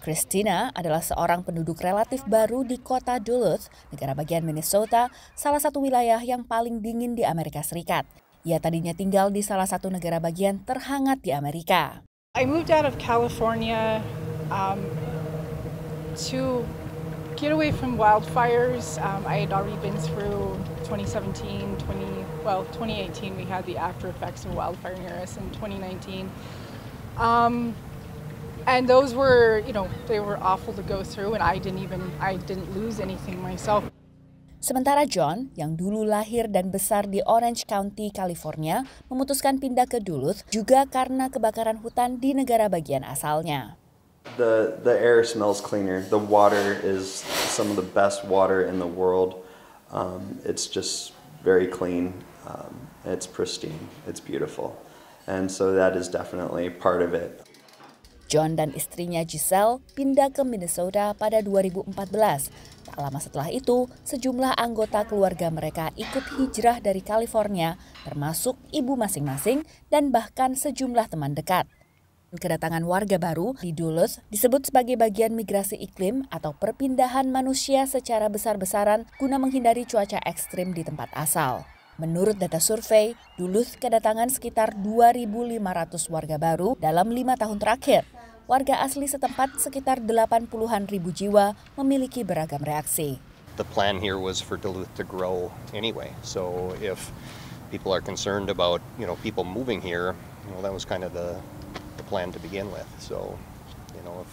Christina adalah seorang penduduk relatif baru di kota Duluth, negara bagian Minnesota, salah satu wilayah yang paling dingin di Amerika Serikat. Ia tadinya tinggal di salah satu negara bagian terhangat di Amerika. I moved out of California um, to get away from wildfires. Um, I had already been through 2017, 20, well, 2018 we had the after effects of wildfire near us in 2019. Um, and those were, you know, they were awful to go through and I didn't even I didn't lose anything myself. Sementara John, yang dulu lahir dan besar di Orange County, California, memutuskan pindah ke Duluth juga karena kebakaran hutan di negara bagian asalnya. The the air smells cleaner. The water is some of the best water in the world. Um, it's just very clean. Um, it's pristine. It's beautiful. And so that is definitely part of it. John dan istrinya Giselle pindah ke Minnesota pada 2014. Tak lama setelah itu, sejumlah anggota keluarga mereka ikut hijrah dari California, termasuk ibu masing-masing dan bahkan sejumlah teman dekat. Kedatangan warga baru di Duluth disebut sebagai bagian migrasi iklim atau perpindahan manusia secara besar-besaran guna menghindari cuaca ekstrim di tempat asal. Menurut data survei, Duluth kedatangan sekitar 2.500 warga baru dalam lima tahun terakhir warga asli setempat sekitar 80-an ribu jiwa memiliki beragam reaksi. The plan here was for Duluth to grow anyway. So if people are concerned about, you know, people moving here, you know, that was kind of the, the plan to begin with. So, you know, if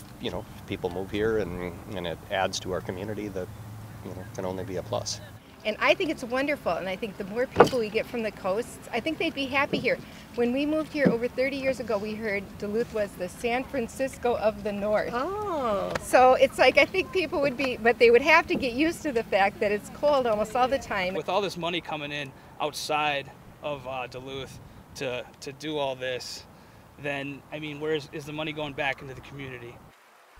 if, you know, people move here and and it adds to our community that, you know, can only be a plus. And I think it's wonderful. And I think the more people we get from the coasts, I think they'd be happy here. When we moved here over 30 years ago, we heard Duluth was the San Francisco of the North. Oh. So it's like I think people would be, but they would have to get used to the fact that it's cold almost all the time. With all this money coming in outside of uh, Duluth to, to do all this, then, I mean, where is, is the money going back into the community?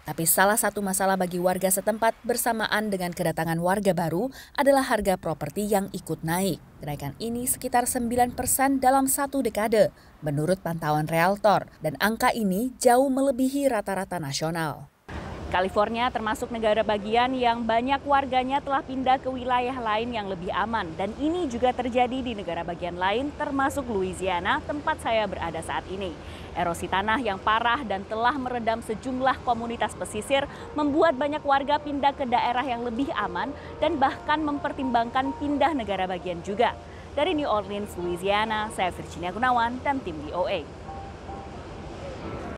Tapi salah satu masalah bagi warga setempat bersamaan dengan kedatangan warga baru adalah harga properti yang ikut naik. Kenaikan ini sekitar 9% dalam satu dekade, menurut pantauan Realtor, dan angka ini jauh melebihi rata-rata nasional. California termasuk negara bagian yang banyak warganya telah pindah ke wilayah lain yang lebih aman. Dan ini juga terjadi di negara bagian lain termasuk Louisiana tempat saya berada saat ini. Erosi tanah yang parah dan telah meredam sejumlah komunitas pesisir membuat banyak warga pindah ke daerah yang lebih aman dan bahkan mempertimbangkan pindah negara bagian juga. Dari New Orleans, Louisiana, saya Virginia Gunawan dan tim DOA.